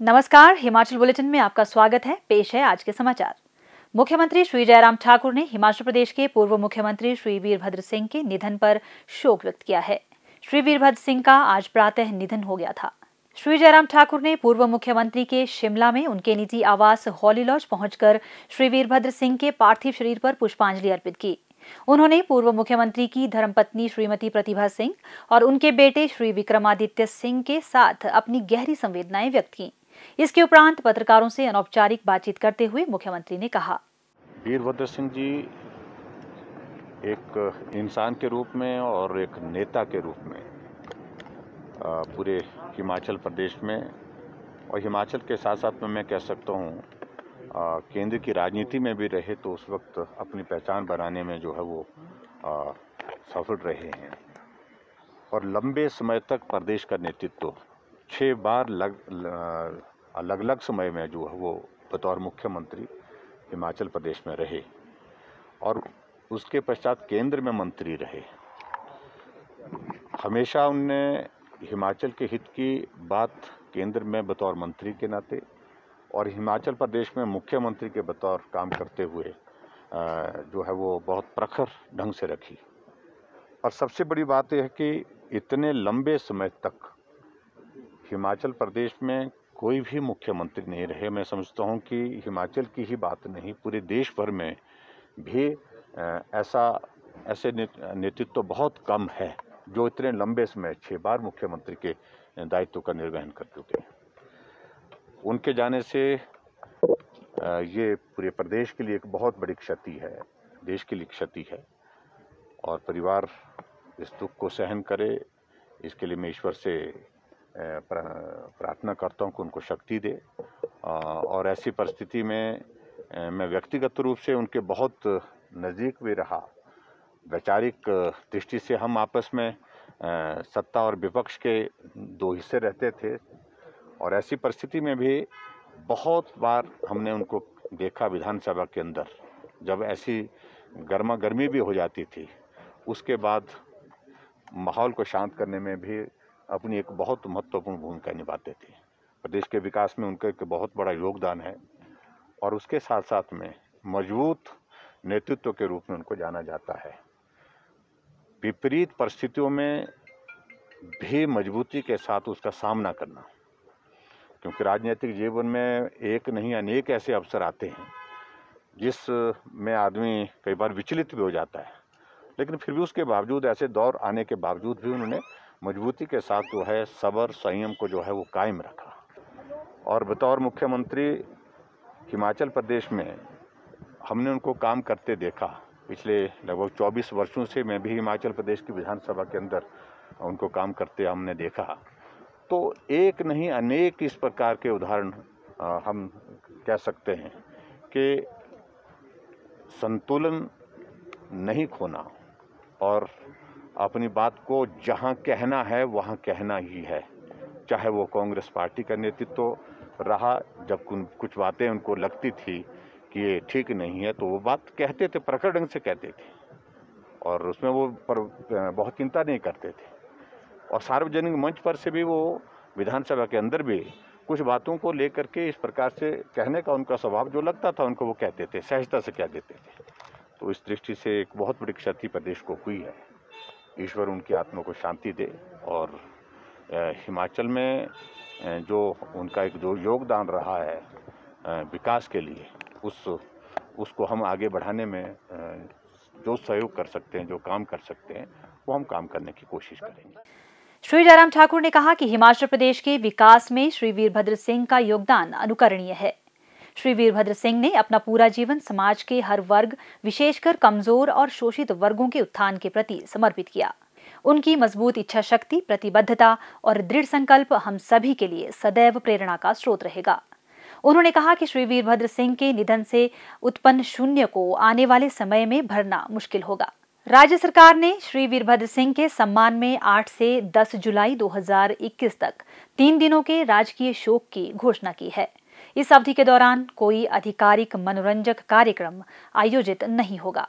नमस्कार हिमाचल बुलेटिन में आपका स्वागत है पेश है आज के समाचार मुख्यमंत्री श्री जयराम ठाकुर ने हिमाचल प्रदेश के पूर्व मुख्यमंत्री श्री वीरभद्र सिंह के निधन पर शोक व्यक्त किया है श्री वीरभद्र सिंह का आज प्रातः निधन हो गया था श्री जयराम ठाकुर ने पूर्व मुख्यमंत्री के शिमला में उनके निजी आवास हॉली लॉज पहुंचकर श्री वीरभद्र सिंह के पार्थिव शरीर पर पुष्पांजलि अर्पित की उन्होंने पूर्व मुख्यमंत्री की धर्मपत्नी श्रीमती प्रतिभा सिंह और उनके बेटे श्री विक्रमादित्य सिंह के साथ अपनी गहरी संवेदनाएं व्यक्त की इसके उपरांत पत्रकारों से अनौपचारिक बातचीत करते हुए मुख्यमंत्री ने कहा वीरभद्र सिंह जी एक इंसान के रूप में और एक नेता के रूप में पूरे हिमाचल प्रदेश में और हिमाचल के साथ साथ में मैं कह सकता हूँ केंद्र की राजनीति में भी रहे तो उस वक्त अपनी पहचान बनाने में जो है वो सफल रहे हैं और लंबे समय तक प्रदेश का नेतृत्व छः बार लग अलग अलग समय में जो है वो बतौर मुख्यमंत्री हिमाचल प्रदेश में रहे और उसके पश्चात केंद्र में मंत्री रहे हमेशा उनने हिमाचल के हित की बात केंद्र में बतौर मंत्री के नाते और हिमाचल प्रदेश में मुख्यमंत्री के बतौर काम करते हुए जो है वो बहुत प्रखर ढंग से रखी और सबसे बड़ी बात यह है कि इतने लंबे समय तक हिमाचल प्रदेश में कोई भी मुख्यमंत्री नहीं रहे मैं समझता हूँ कि हिमाचल की ही बात नहीं पूरे देश भर में भी ऐसा ऐसे नेतृत्व तो बहुत कम है जो इतने लंबे समय छः बार मुख्यमंत्री के दायित्व का निर्वहन कर चुके हैं उनके जाने से ये पूरे प्रदेश के लिए एक बहुत बड़ी क्षति है देश के लिए क्षति है और परिवार इस दुख को सहन करे इसके लिए मैं ईश्वर से प्रार्थना करता हूँ कि उनको शक्ति दे और ऐसी परिस्थिति में मैं व्यक्तिगत रूप से उनके बहुत नज़दीक भी रहा वैचारिक दृष्टि से हम आपस में सत्ता और विपक्ष के दो हिस्से रहते थे और ऐसी परिस्थिति में भी बहुत बार हमने उनको देखा विधानसभा के अंदर जब ऐसी गर्मा गर्मी भी हो जाती थी उसके बाद माहौल को शांत करने में भी अपनी एक बहुत महत्वपूर्ण भूमिका निभाते थे प्रदेश के विकास में उनका एक बहुत बड़ा योगदान है और उसके साथ साथ में मजबूत नेतृत्व के रूप में उनको जाना जाता है विपरीत परिस्थितियों में भी मजबूती के साथ उसका सामना करना क्योंकि राजनीतिक जीवन में एक नहीं अनेक ऐसे अवसर आते हैं जिस में आदमी कई बार विचलित भी हो जाता है लेकिन फिर भी उसके बावजूद ऐसे दौर आने के बावजूद भी उन्होंने मजबूती के साथ जो है सबर संयम को जो है वो कायम रखा और बतौर मुख्यमंत्री हिमाचल प्रदेश में हमने उनको काम करते देखा पिछले लगभग 24 वर्षों से मैं भी हिमाचल प्रदेश की विधानसभा के अंदर उनको काम करते हमने देखा तो एक नहीं अनेक इस प्रकार के उदाहरण हम कह सकते हैं कि संतुलन नहीं खोना और अपनी बात को जहाँ कहना है वहाँ कहना ही है चाहे वो कांग्रेस पार्टी का नेतृत्व तो रहा जब कुछ बातें उनको लगती थी कि ये ठीक नहीं है तो वो बात कहते थे प्रखर ढंग से कहते थे और उसमें वो पर बहुत चिंता नहीं करते थे और सार्वजनिक मंच पर से भी वो विधानसभा के अंदर भी कुछ बातों को लेकर के इस प्रकार से कहने का उनका स्वभाव जो लगता था उनको वो कहते थे सहजता से कह देते थे तो इस दृष्टि से एक बहुत बड़ी क्षति प्रदेश को हुई है ईश्वर उनकी आत्मा को शांति दे और हिमाचल में जो उनका एक जो योगदान रहा है विकास के लिए उस उसको हम आगे बढ़ाने में जो सहयोग कर सकते हैं जो काम कर सकते हैं वो हम काम करने की कोशिश करेंगे श्री जयराम ठाकुर ने कहा कि हिमाचल प्रदेश के विकास में श्री वीरभद्र सिंह का योगदान अनुकरणीय है श्री वीरभद्र सिंह ने अपना पूरा जीवन समाज के हर वर्ग विशेषकर कमजोर और शोषित वर्गों के उत्थान के प्रति समर्पित किया उनकी मजबूत इच्छा शक्ति प्रतिबद्धता और दृढ़ संकल्प हम सभी के लिए सदैव प्रेरणा का स्रोत रहेगा उन्होंने कहा कि श्री वीरभद्र सिंह के निधन से उत्पन्न शून्य को आने वाले समय में भरना मुश्किल होगा राज्य सरकार ने श्री वीरभद्र सिंह के सम्मान में 8 से 10 जुलाई 2021 तक तीन दिनों के राजकीय शोक की घोषणा की है इस अवधि के दौरान कोई आधिकारिक मनोरंजक कार्यक्रम आयोजित नहीं होगा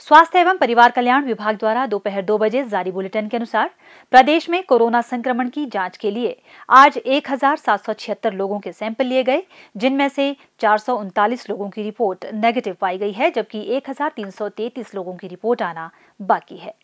स्वास्थ्य एवं परिवार कल्याण विभाग द्वारा दोपहर दो बजे जारी बुलेटिन के अनुसार प्रदेश में कोरोना संक्रमण की जांच के लिए आज एक लोगों के सैंपल लिए गए जिनमें से चार लोगों की रिपोर्ट नेगेटिव पाई गई है जबकि एक लोगों की रिपोर्ट आना बाकी है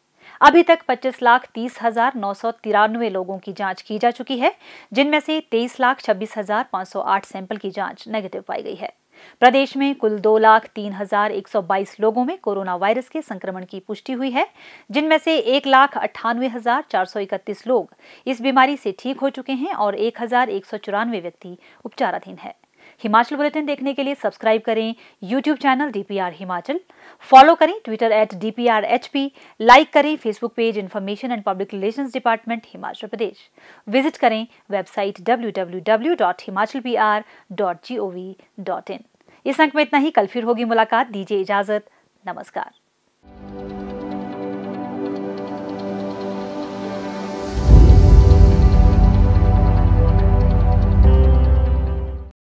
अभी तक पच्चीस लाख तीस हजार नौ सौ तिरानवे लोगों की जांच की जा चुकी है जिनमें से तेईस लाख छब्बीस हजार पांच सौ आठ सैंपल की जांच नेगेटिव पाई गई है प्रदेश में कुल दो लाख तीन हजार एक सौ बाईस लोगों में कोरोना वायरस के संक्रमण की पुष्टि हुई है जिनमें से एक लाख अट्ठानवे हजार चार सौ इकतीस लोग इस बीमारी से ठीक हो चुके हैं और एक हजार एक सौ चौरानवे व्यक्ति उपचाराधीन है हिमाचल बुलेटिन देखने के लिए सब्सक्राइब करें YouTube channel DPR Himachal follow करें Twitter at DPR HP like करें Facebook page information and public relation department Himachal Pradesh visit करें website W W W dot Himachal P R dot G O V dot in इस अंक में इतना ही कल फिर होगी मुलाकात दीजिए इजाजत नमस्कार